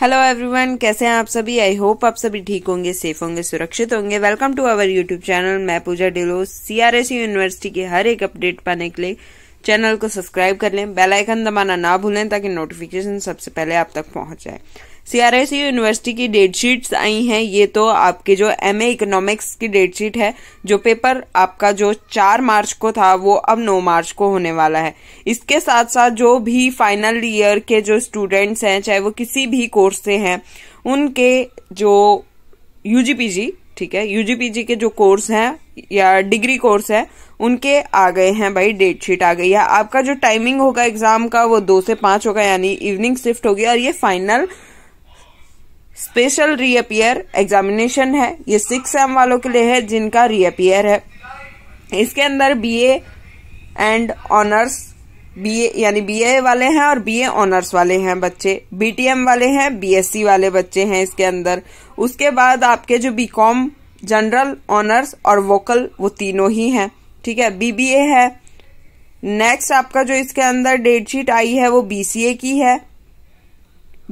hello everyone कैसे हैं आप सभी आई होप आप सभी ठीक होंगे सेफ होंगे सुरक्षित होंगे welcome to our YouTube channel मैं पूजा डिलो सीआरएस यूनिवर्सिटी के हर एक अपडेट पाने के लिए चैनल को सब्सक्राइब कर लें बेल आइकन दबाना ना भूलें ताकि नोटिफिकेशन सबसे पहले आप तक पहुंच जाए सीआरआईसी यूनिवर्सिटी की डेटशीट्स आई हैं ये तो आपके जो एम इकोनॉमिक्स की डेटशीट है जो पेपर आपका जो चार मार्च को था वो अब नौ मार्च को होने वाला है इसके साथ साथ जो भी फाइनल ईयर के जो स्टूडेंट्स हैं चाहे वो किसी भी कोर्स से हैं उनके जो यूजीपीजी ठीक है यूजीपीजी के जो कोर्स हैं या डिग्री कोर्स है उनके आ गए हैं भाई डेट शीट आ गई है आपका जो टाइमिंग होगा एग्जाम का वो दो से पांच होगा यानी इवनिंग शिफ्ट होगी और ये फाइनल स्पेशल रीअपियर एग्जामिनेशन है ये सिक्स एम वालों के लिए है जिनका रीअपियर है इसके अंदर बीए एंड ऑनर्स बीए यानी बीए वाले हैं और बीए ऑनर्स वाले हैं बच्चे बीटीएम वाले हैं बीएससी वाले बच्चे हैं इसके अंदर उसके बाद आपके जो बीकॉम जनरल ऑनर्स और वोकल वो तीनों ही हैं ठीक है बीबीए है नेक्स्ट आपका जो इसके अंदर डेटशीट आई है वो बीसीए की है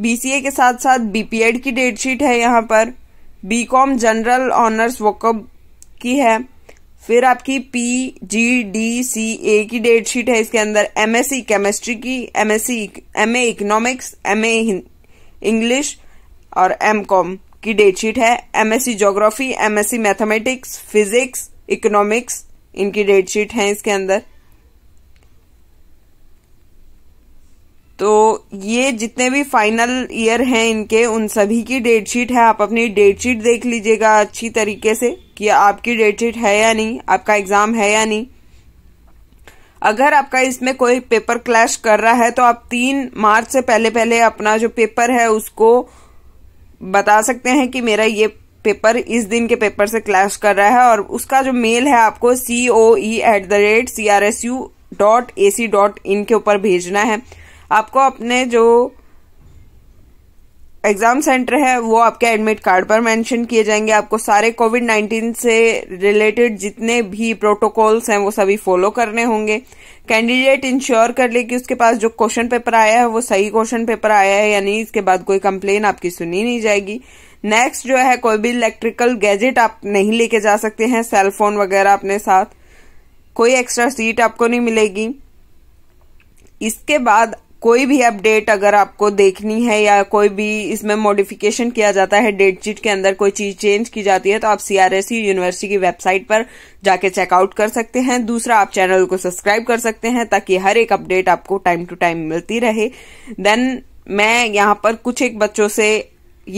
बीसीए के साथ साथ बीपीएड की डेटशीट है यहाँ पर बीकॉम जनरल ऑनर्स वोकब की है फिर आपकी पी जी डी सी ए की डेट शीट है इसके अंदर एमएससी केमिस्ट्री e, की MSc MA economics MA English और एम कॉम की डेट शीट है MSc geography MSc mathematics physics economics इनकी डेट शीट है इसके अंदर तो ये जितने भी फाइनल ईयर हैं इनके उन सभी की डेट शीट है आप अपनी डेट शीट देख लीजिएगा अच्छी तरीके से कि आपकी डेट शीट है या नहीं आपका एग्ज़ाम है या नहीं अगर आपका इसमें कोई पेपर क्लैश कर रहा है तो आप तीन मार्च से पहले पहले अपना जो पेपर है उसको बता सकते हैं कि मेरा ये पेपर इस दिन के पेपर से क्लैश कर रहा है और उसका जो मेल है आपको C O E at the rate C R S U dot A C dot in के ऊपर भेजना है आपको अपने जो एग्जाम सेंटर है वो आपके एडमिट कार्ड पर मेंशन किए जाएंगे आपको सारे कोविड नाइन्टीन से रिलेटेड जितने भी प्रोटोकॉल्स हैं वो सभी फॉलो करने होंगे कैंडिडेट इंश्योर कर ले कि उसके पास जो क्वेश्चन पेपर आया है वो सही क्वेश्चन पेपर आया है या नहीं इसके बाद कोई कंप्लेन आपकी सुनी नहीं जाएगी नेक्स्ट जो है कोई भी इलेक्ट्रिकल गैजेट आप नहीं लेके जा सकते हैं फोन वगैरह अपने साथ कोई एक्स्ट्रा सीट आपको नहीं मिलेगी इसके बाद कोई भी अपडेट अगर आपको देखनी है या कोई भी इसमें मॉडिफिकेशन किया जाता है डेट शीट के अंदर कोई चीज चेंज की जाती है तो आप सीआरएसई यूनिवर्सिटी e की वेबसाइट पर जाके चेकआउट कर सकते हैं दूसरा आप चैनल को सब्सक्राइब कर सकते हैं ताकि हर एक अपडेट आपको टाइम टू टाइम मिलती रहे देन मैं यहां पर कुछ एक बच्चों से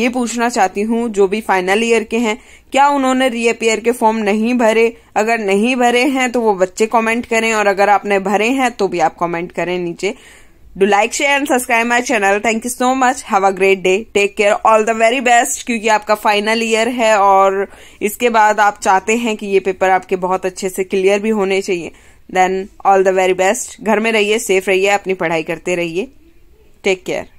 ये पूछना चाहती हूं जो भी फाइनल ईयर के हैं क्या उन्होंने रीअपेयर के फॉर्म नहीं भरे अगर नहीं भरे हैं तो वो बच्चे कमेंट करें और अगर आपने भरे हैं तो भी आप कमेंट करें नीचे do like share and subscribe my channel thank you so much have a great day take care all the very best क्योंकि आपका फाइनल ईयर है और इसके बाद आप चाहते हैं कि ये पेपर आपके बहुत अच्छे से क्लियर भी होने चाहिए then all the very best घर में रहिए सेफ रहिए अपनी पढ़ाई करते रहिए टेक केयर